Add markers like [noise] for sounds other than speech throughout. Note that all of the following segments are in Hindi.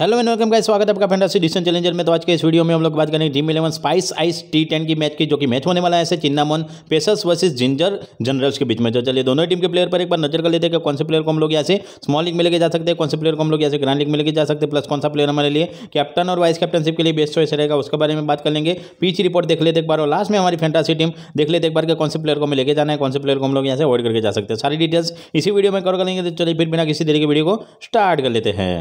हेलो एंड वेलकम गाइस स्वागत है आपका फैंटासी डिशन चैलेंजर में तो आज के इस वीडियो में हम लोग बात करेंगे Dream Eleven Spice Isle T ten की मैच की जो कि मैच होने वाला है ऐसे Cinnamon Pacers versus Ginger Generals के बीच में जो तो चलिए दोनों टीम के प्लेयर पर एक बार नजर कर लेते हैं कि कौन से प्लेयर को हम लोग यहाँ से स्मॉल लीग में लेके जा सकते हैं कौन से प्लेयर को हम लोग यहाँ से ग्रांड लीग में लेके जा सकते हैं प्लस कौन सा प्लेयर हमारे लिए कैप्टन और वाइस कैप्टनशिप के लिए बेस्ट चॉइस रहेगा उसके बारे में बात कर लेंगे पीच रिपोर्ट देख लेते एक बार और लास्ट में हमारी फेंटासी टीम देख लेते एक बार कि कौन से प्लेयर को हमें लेके जाना है कौन से प्लेयर को हम लोग यहाँ से अवॉइड करके जा सकते हैं सारी डिटेल्स इसी वीडियो में कर लेंगे तो चलिए फिर बिना किसी तरीके वीडियो को स्टार्ट कर लेते हैं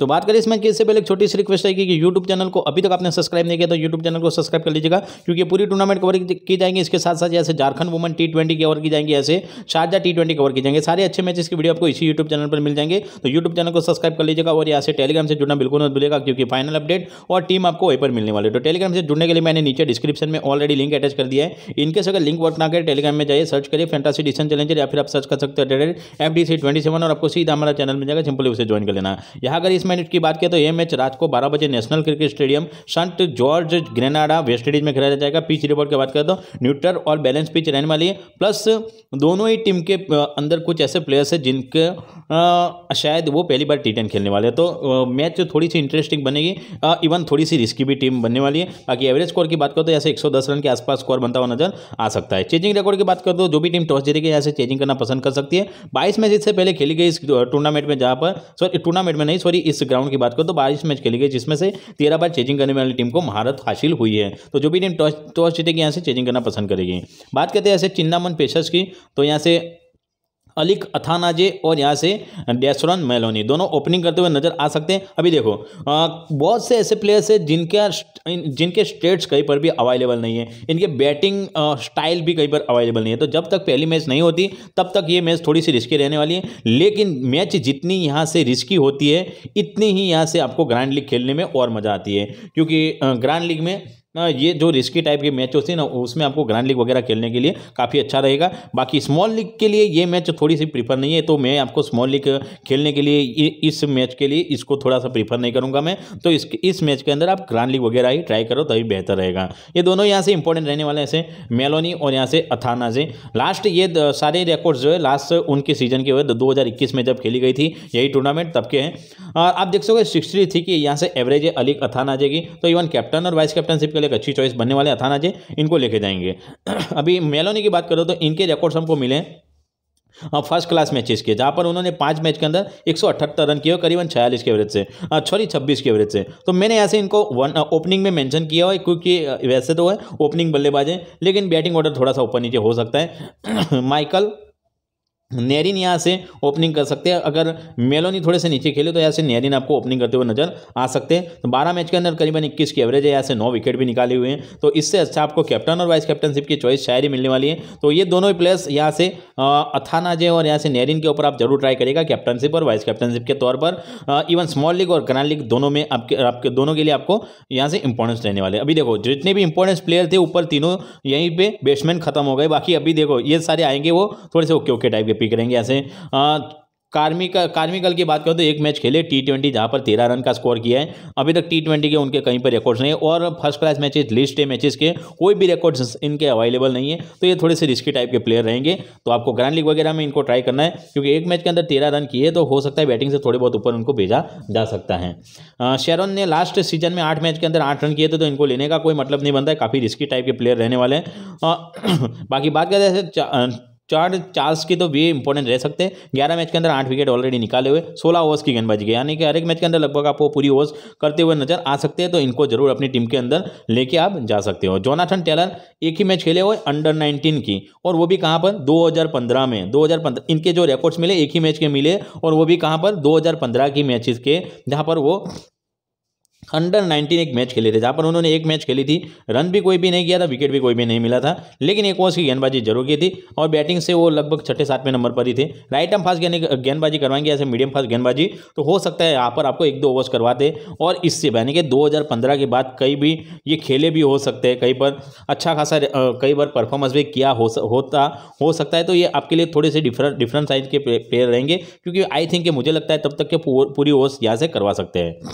तो बात करें इसमें इससे पहले एक छोटी सी रिक्वेस्ट है कि यूट्यूब चैनल को अभी तक आपने सब्सक्राइब नहीं किया तो यूट्यूब चैनल को सब्सक्राइब कर लीजिएगा क्योंकि पूरी टूर्नामेंट कवर की जाएंगे इसके साथ साथ जैसे Jharkhand woman T twenty cover की जाएंगे ऐसे शारजा टी ट्वेंटी कवर की जाएंगे सारे अच्छे मैचेस की वीडियो आपको इसी यूट्यूब चैनल पर मिल जाएंगे तो यूट्यूब चैनल को सब्सक्राइब कर लीजिएगा और यहाँ से टेलीग्राम से जुड़ना बिल्कुल मत भूलिएगा क्योंकि फाइनल अपडेट और टीम आपको वहीं पर मिलने वाले तो टेलीग्राम से जुड़ने के लिए मैंने नीचे डिस्क्रिप्शन में ऑलरेडी लिंक अटैच कर दिया है इनकेस अगर लिंक वर्क ना करें टेलीग्राम में जाइए सर्च करिए फेंटासी डिसन चैलेंजर या फिर आप सर्च कर सकते हैं F D C twenty seven और आपको सीधा हमारा चैनल मिल जाएगा सिंपली उसे ज्वाइन कर लेना यहाँ अगर इस तीस मिनट की बात करें तो यह मैच रात को बारह बजे National Cricket Stadium Saint George Grenada West Indies में खेला जाएगा पिच रिपोर्ट की बात करें तो न्यूट्रल और बैलेंस पिच रहने वाली है प्लस दोनों ही टीम के अंदर कुछ ऐसे प्लेयर्स हैं जिनके शायद वो पहली बार टी खेलने वाले हैं तो मैच थोड़ी सी इंटरेस्टिंग बनेगी इवन थोड़ी सी रिस्की भी टीम बनने वाली है बाकी एवरेज स्कोर की बात करो तो ऐसे एक रन के आसपास स्कोर बनता हुआ नजर आ सकता है चेंजिंग रिकॉर्ड की बात करो तो जो भी टीम टॉस जीतेगी ऐसे चेंजिंग करना पसंद कर सकती है बाईस मैच इससे पहले खेली गई इस टूर्नामेंट में जहाँ पर सॉरी टूर्नामेंट में नहीं सॉरी इस ग्राउंड की बात करो तो बाईस मैच खेली गई जिसमें से तेरह बार चेजिंग करने वाली टीम को महारत हासिल हुई है तो जो भी टीम टॉस टॉस जीतेगी यहाँ से चेजिंग करना पसंद करेगी बात करते हैं ऐसे चिन्नामन पेशर्स की तो यहाँ से अलिक अथानाजे और यहाँ से डेसोरन मेलोनी दोनों ओपनिंग करते हुए नजर आ सकते हैं अभी देखो बहुत से ऐसे प्लेयर्स हैं जिनका जिनके स्टेट्स कहीं पर भी अवेलेबल नहीं है इनके बैटिंग स्टाइल भी कहीं पर अवेलेबल नहीं है तो जब तक पहली मैच नहीं होती तब तक ये मैच थोड़ी सी रिस्की रहने वाली है लेकिन मैच जितनी यहाँ से रिस्की होती है इतनी ही यहाँ से आपको ग्रैंड लीग खेलने में और मज़ा आती है क्योंकि ग्रैंड लीग में ना ये जो रिस्की टाइप के मैच होते हैं ना उसमें आपको ग्रैंड लीग वगैरह खेलने के लिए काफ़ी अच्छा रहेगा बाकी स्मॉल लीग के लिए ये मैच थोड़ी सी प्रीफर नहीं है तो मैं आपको स्मॉल लीग खेलने के लिए इस मैच के लिए इसको थोड़ा सा प्रीफर नहीं करूँगा मैं तो इस इस मैच के अंदर आप ग्रैंड लीग वगैरह ही ट्राई करो तभी बेहतर रहेगा ये दोनों यहाँ से इंपॉर्टेंट रहने वाले ऐसे मेलोनी और यहाँ से अथाना से लास्ट ये सारे रिकॉर्ड जो है लास्ट उनके सीजन के हुए दो में जब खेली गई थी यही टूर्नामेंट तब के हैं आप देख सकते सिक्सटी थी कि यहाँ से एवरेज है अथाना जाएगी तो इवन कैप्टन और वाइस कैप्टनशिप के लिए एक अच्छी चॉइस बनने वाले अथाना जे इनको लेके जाएंगे [clears throat] अभी मेलोनी की बात करो तो इनके रिकॉर्ड्स हमको मिले फर्स्ट क्लास मैचेस के जहाँ पर उन्होंने पाँच मैच के अंदर एक रन किए करीबन छियालीस के एवरेज से सॉरी छब्बीस के एवरेज से तो मैंने यहाँ से इनको वन ओपनिंग में मेंशन किया है क्योंकि वैसे तो है ओपनिंग बल्लेबाज है लेकिन बैटिंग ऑर्डर थोड़ा सा ऊपर नीचे हो सकता है माइकल [clears throat] नेरिन यहाँ से ओपनिंग कर सकते हैं अगर मेलोनी थोड़े से नीचे खेले तो यहाँ से नेरिन आपको ओपनिंग करते हुए नजर आ सकते हैं तो बारह मैच के अंदर करीबन इक्कीस की एवरेज है यहाँ से नौ विकेट भी निकाले हुए हैं तो इससे अच्छा आपको कैप्टन और वाइस कैप्टनशिप की चॉइस शायरी मिलने वाली है तो ये दोनों ही प्लेयर्स यहाँ से अथानाजे और यहाँ से नेरिन के ऊपर आप जरूर ट्राई करेगा कैप्टनशिप और वाइस कैप्टनशिप के तौर पर इवन स्मॉल लीग और कनाल लीग दोनों में आपके आपके दोनों के लिए आपको यहाँ से इंपॉर्टेंस रहने वाले अभी देखो जितने भी इंपॉर्टेंस प्लेयर थे ऊपर तीनों यहीं पर बैट्समैन खत्म हो गए बाकी अभी देखो ये सारे आएंगे वो थोड़े से ओके ओके टाइप के रिपीट करेंगे ऐसे कार्मिकल कार्मिकल की बात करें तो एक मैच खेले टी ट्वेंटी जहाँ पर तेरह रन का स्कोर किया है अभी तक टी ट्वेंटी के उनके कहीं पर रिकॉर्ड्स नहीं और फर्स्ट क्लास मैचेस लिस्ट है मैचेस के कोई भी रिकॉर्ड्स इनके अवेलेबल नहीं है तो ये थोड़े से रिस्की टाइप के प्लेयर रहेंगे तो आपको ग्रैंड लीग वगैरह में इनको ट्राई करना है क्योंकि एक मैच के अंदर तेरह रन किए तो हो सकता है बैटिंग से थोड़े बहुत ऊपर उनको भेजा जा सकता है शेरन ने लास्ट सीजन में आठ मैच के अंदर आठ रन किए थे तो इनको लेने का कोई मतलब नहीं बनता है काफ़ी रिस्की टाइप के प्लेयर रहने वाले हैं [clears throat] बाकी बात करें चार चार्ल्स के तो भी इंपॉर्टेंट रह सकते हैं ग्यारह मैच के अंदर आठ विकेट ऑलरेडी निकाले हुए सोलह ओवर्स की गेंदबाजी की यानी कि हर एक मैच के अंदर लगभग आपको पूरी ओवर्स करते हुए नजर आ सकते हैं तो इनको जरूर अपनी टीम के अंदर लेके आप जा सकते हो जोनाथन टेलर एक ही मैच खेले हुए अंडर नाइनटीन की और वो भी कहाँ पर दो में दो इनके जो रिकॉर्ड्स मिले एक ही मैच के मिले और वो भी कहाँ पर दो की मैचेस के जहाँ पर वो अंडर 19 एक मैच खेले थे जहाँ पर उन्होंने एक मैच खेली थी रन भी कोई भी नहीं किया था विकेट भी कोई भी नहीं मिला था लेकिन एक ओवर की गेंदबाजी जरूर की थी और बैटिंग से वो लगभग छठे सातवें नंबर पर ही थे राइट एम फास्ट गेंदबाजी करवाएंगे ऐसे मीडियम फास्ट गेंदबाजी तो हो सकता है यहाँ पर आपको एक दो ओवर्स करवाते और इससे यानी कि दो के बाद कई भी ये खेले भी हो सकते हैं कई पर अच्छा खासा कई बार परफॉर्मेंस भी किया हो, होता हो सकता है तो ये आपके लिए थोड़े से डिफरेंट डिफरेंट साइज के प्लेयर रहेंगे क्योंकि आई थिंक मुझे लगता है तब तक के पूरी ओवर्स यहाँ से करवा सकते हैं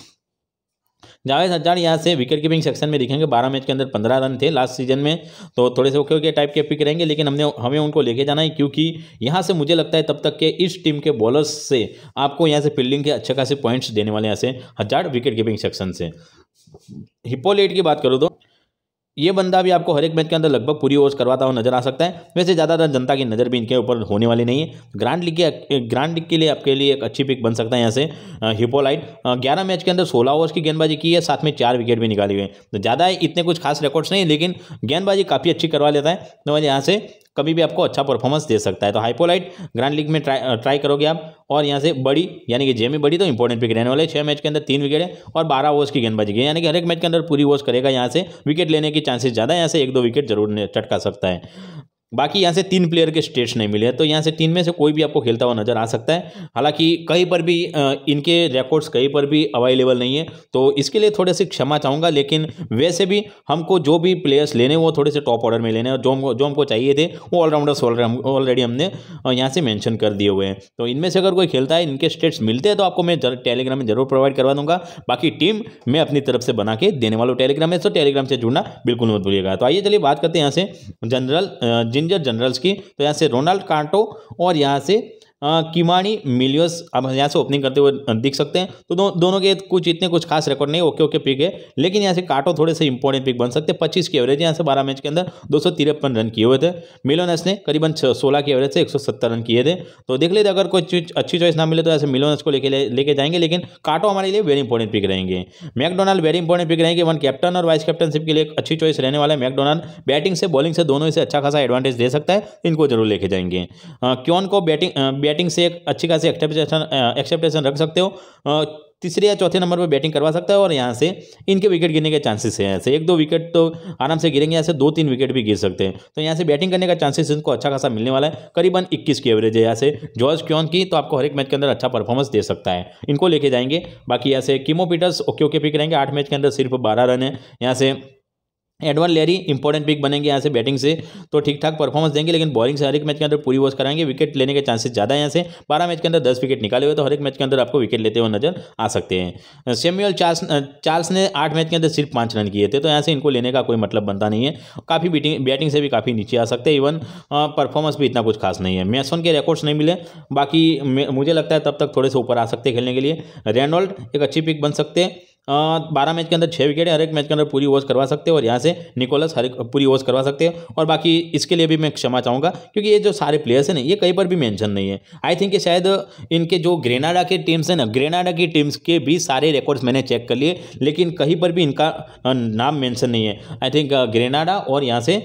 जावेद हजार यहाँ से विकेट कीपिंग सेक्शन में दिखेंगे बारह मैच के अंदर पंद्रह रन थे लास्ट सीजन में तो थोड़े से ओके ओके टाइप के पिक रहेंगे लेकिन हमने हमें उनको लेके जाना है क्योंकि यहाँ से मुझे लगता है तब तक के इस टीम के बॉलर्स से आपको यहाँ से फील्डिंग के अच्छे खासे पॉइंट्स देने वाले यहाँ से हजार विकेट कीपिंग सेक्शन से हिपोलेट की बात करूँ तो ये बंदा भी आपको हर एक मैच के अंदर लगभग पूरी ओवर्स करवाता हुआ नजर आ सकता है वैसे ज़्यादातर जनता की नज़र भी इनके ऊपर होने वाली नहीं है ग्रांड लीग के ग्रांड लीग के लिए आपके लिए एक अच्छी पिक बन सकता है यहाँ से हिपोलाइट ग्यारह मैच के अंदर सोलह ओवर्स की गेंदबाजी की है साथ में चार विकेट भी निकाली हुई है तो ज़्यादा इतने कुछ खास रिकॉर्ड्स नहीं लेकिन गेंदबाजी काफ़ी अच्छी करवा लेता है तो यहाँ से कभी भी आपको अच्छा परफॉर्मेंस दे सकता है तो हाइपोलाइट ग्रैंड लीग में ट्राई ट्राई करोगे आप और यहाँ से बड़ी यानी कि जेमी e बड़ी तो इंपॉर्टेंट विकेट रहने वाले छः मैच के अंदर तीन विकेट है और बारह ओवर्स की गेंदबाजी की यानी कि हर एक मैच के अंदर पूरी ओवर्स करेगा यहाँ से विकेट लेने के चांसेस ज़्यादा यहाँ से एक दो विकेट जरूर चटका सकता है बाकी यहाँ से तीन प्लेयर के स्टेट्स नहीं मिले हैं तो यहाँ से तीन में से कोई भी आपको खेलता हुआ नजर आ सकता है हालांकि कहीं पर भी इनके रिकॉर्ड्स कहीं पर भी अवेलेबल नहीं है तो इसके लिए थोड़े से क्षमा चाहूँगा लेकिन वैसे भी हमको जो भी प्लेयर्स लेने वो थोड़े से टॉप ऑर्डर में लेने और जो हमको जो हमको चाहिए थे वो ऑलराउंडर्स ऑलरेडी हमने यहाँ से मैंशन कर दिए हुए हैं तो इनमें से अगर कोई खेलता है इनके स्टेट्स मिलते हैं तो आपको मैं टेलीग्राम में जरूर प्रोवाइड करवा दूँगा बाकी टीम मैं अपनी तरफ से बना के देने वाला टेलीग्राम में तो टेलीग्राम से जुड़ना बिल्कुल मत भूलिएगा तो आइए चलिए बात करते हैं यहाँ से जनरल जिंजर जनरल्स की तो यहाँ से रोनाल्ड कांटो और यहाँ से हाँ, किमाणी मिलियस आप यहाँ से ओपनिंग करते हुए दिख सकते हैं तो दो, दोनों के कुछ इतने कुछ खास रिकॉर्ड नहीं ओके ओके पिक है लेकिन यहाँ से काटो थोड़े से इंपॉर्टेंट पिक बन सकते हैं पच्चीस की एवरेज यहाँ से बारह मैच के अंदर दो रन किए हुए थे मिलोनस ने करीबन सोलह की एवरेज से एक रन किए थे तो देख लेते अगर कोई चीज अच्छी चॉइस ना मिले तो ऐसे मिलोनस को लेके लेके जाएंगे लेकिन काटो हमारे लिए वेरी इंपॉर्टेंट पिक रहेंगे मैकडोनाल्ड वेरी इंपॉर्टेंट पिक रहेंगे वन कैप्टन और वाइस कैप्टनशिप के लिए एक अच्छी चॉइस रहने वाला है मैकडोनाल्ड बैटिंग से बॉलिंग से दोनों इसे अच्छा खासा एडवांटेज दे सकता है इनको जरूर लेके जाएंगे क्यों को बैटिंग बैटिंग से एक अच्छी खासी एक्सेप्टेशन एक्सेप्टेशन रख सकते हो तीसरे या चौथे नंबर पर बैटिंग करवा सकता है और यहाँ से इनके विकेट गिरने के चांसेस हैं ऐसे एक दो विकेट तो आराम से गिरेंगे यहाँ से दो तीन विकेट भी गिर सकते हैं तो यहाँ से बैटिंग करने का चांसेस इनको अच्छा खासा मिलने वाला है करीबन 21 की एवरेज है यहाँ से जॉर्ज क्यों की तो आपको हर एक मैच के अंदर अच्छा परफॉर्मेंस दे सकता है इनको लेके जाएंगे बाकी यहाँ से Kimo Peters okay okay pick रहेंगे आठ मैच के अंदर सिर्फ बारह रन है यहाँ से एडवन लेरी इंपॉर्टेंट पिक बनेंगे यहाँ से बैटिंग से तो ठीक ठाक परफॉर्मेंस देंगे लेकिन बॉलिंग से हर एक मैच के अंदर पूरी वॉश कराएंगे विकेट लेने के चांसेस ज़्यादा है यहाँ से बारह मैच के अंदर दस विकेट निकाले हुए तो हर एक मैच के अंदर आपको विकेट लेते हुए नजर आ सकते हैं सेम्यूअल चार्ल्स चार्ल्स ने आठ मैच के अंदर सिर्फ पाँच रन किए थे तो यहाँ से इनको लेने का कोई मतलब बनता नहीं है काफ़ी बैटिंग से भी काफ़ी नीचे आ सकते हैं इवन परफॉर्मेंस भी इतना कुछ खास नहीं है मैसन के रिकॉर्ड्स नहीं मिले बाकी मुझे लगता है तब तक थोड़े से ऊपर आ सकते खेलने के लिए रेनॉल्ड एक अच्छी पिक बन सकते हैं बारह मैच के अंदर छः विकेट हर एक मैच के अंदर पूरी ओवर्स करवा सकते हो और यहाँ से निकोलस हर एक पूरी ओवर्स करवा सकते हो और बाकी इसके लिए भी मैं क्षमा चाहूँगा क्योंकि ये जो सारे प्लेयर्स हैं ना ये कहीं पर भी मैंशन नहीं है आई थिंक शायद इनके जो ग्रेनाडा के टीम्स हैं ना ग्रेनाडा की टीम्स के भी सारे रिकॉर्ड्स मैंने चेक कर लिए लेकिन कहीं पर भी इनका नाम मैंशन नहीं है आई थिंक ग्रेनाडा और यहाँ से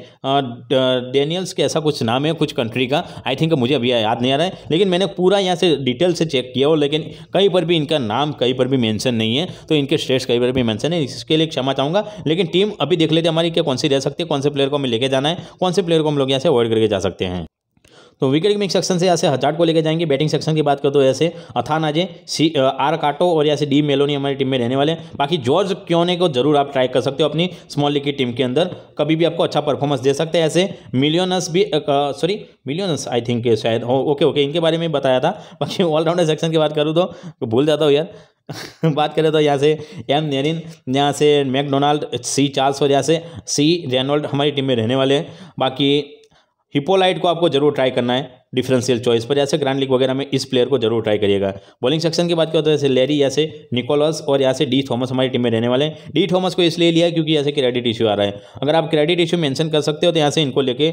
डेनियल्स के ऐसा कुछ नाम है कुछ कंट्री का आई थिंक मुझे अभी याद नहीं आ रहा है लेकिन मैंने पूरा यहाँ से डिटेल से चेक किया हो लेकिन कहीं पर भी इनका नाम कहीं पर भी मैंशन नहीं है तो इनके स्टेट्स कई बार भी मैंशन है इसके लिए क्षमा चाहूँगा लेकिन टीम अभी देख लेते हमारी क्या कौन सी रह सकती है कौन से प्लेयर को हमें लेके जाना है कौन से प्लेयर को हम लोग यहाँ से अवॉइड करके जा सकते हैं तो विकेट मिक सेक्शन से यहाँ से हजार को लेकर जाएंगे बैटिंग सेक्शन की बात कर तो ऐसे अथान आजे सी आर काटो और यहाँ से डी मेलोनी हमारी टीम में रहने वाले हैं बाकी जॉर्ज क्योने को जरूर आप ट्राई कर सकते हो अपनी स्मॉल लीग की टीम के अंदर कभी भी आपको अच्छा परफॉर्मेंस दे सकते हैं ऐसे मिलियनस भी सॉरी मिलियनस आई थिंक शायद ओके ओके इनके बारे में बताया था बाकी ऑलराउंडर सेक्शन की बात करूँ तो भूल जाता हूँ यार [laughs] बात करें तो यहाँ से एम नेरिन यहाँ से मैकडोनाल्ड सी चार्ल्स और यहाँ से सी रेनोल्ड हमारी टीम में रहने वाले हैं बाकी हिपोलाइट को आपको ज़रूर ट्राई करना है डिफरेंशियल चॉइस पर या से ग्रैंड लीग वगैरह में इस प्लेयर को जरूर ट्राई करिएगा बॉलिंग सेक्शन की बात करते हैं जैसे तो लेरी या से निकोलस और यहाँ से डी थॉमस हमारी टीम में रहने वाले हैं डी थॉमस को इसलिए लिया क्योंकि यहाँ से क्रेडिट इशू आ रहा है अगर आप क्रेडिट इशू मैंशन कर सकते हो तो यहाँ से इनको लेके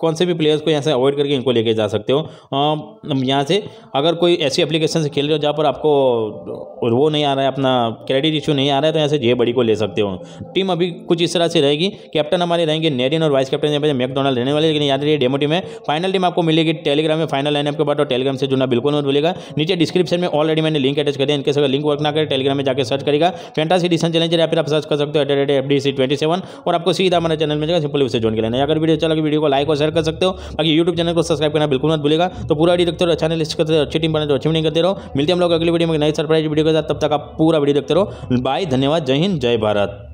कौन से भी प्लेयर्स को यहाँ से अवॉइड करके इनको लेके जा सकते हो यहाँ से अगर कोई ऐसी एप्लीकेशन से खेल रहे हो जहाँ पर आपको वो नहीं आ रहा है अपना क्रेडिट इशू नहीं आ रहा है तो यहाँ से जे बड़ी को ले सकते हो टीम अभी कुछ इस तरह से रहेगी कैप्टन हमारे रहेंगे नेरिन और वाइस कैप्टन मैकडोनल्ड रहने वाले लेकिन याद रही डेमो टीम है फाइनल टीम आपको मिलेगी कि टेलीग्राम में फाइनल लाइन आपके बाद और तो टेलीग्राम से जुड़ना बिल्कुल मत भूलेगा नीचे डिस्क्रिप्शन में ऑलरेडी मैंने लिंक अटैच कर दिया इनके अगर लिंक वर्क ना करें टेलीग्राम में जाकर सर्च करेगा फैंटासी डिसन चैलेंज या फिर आप सर्च कर सकते हो at F D C twenty seven और आपको सीधा हमारे चैनल में जाएगा सिंपल उसे जॉइन कर लेना अगर वीडियो चला वीडियो को लाइक और शेयर कर सकते हो बाकी यूट्यूब चैनल को सब्सक्राइब करना बिल्कुल मत भूलेगा तो पूरा वीडियो देखते रहो अच्छा लिस्ट करते रहो अच्छी टीम बनाते अच्छी नहीं करते रहो मिलते हम लोग अगली वीडियो में नई सरप्राइज वीडियो के साथ तब तक आप पूरा वीडियो देखते रहो बाय धन्यवाद जय हिंद जय भारत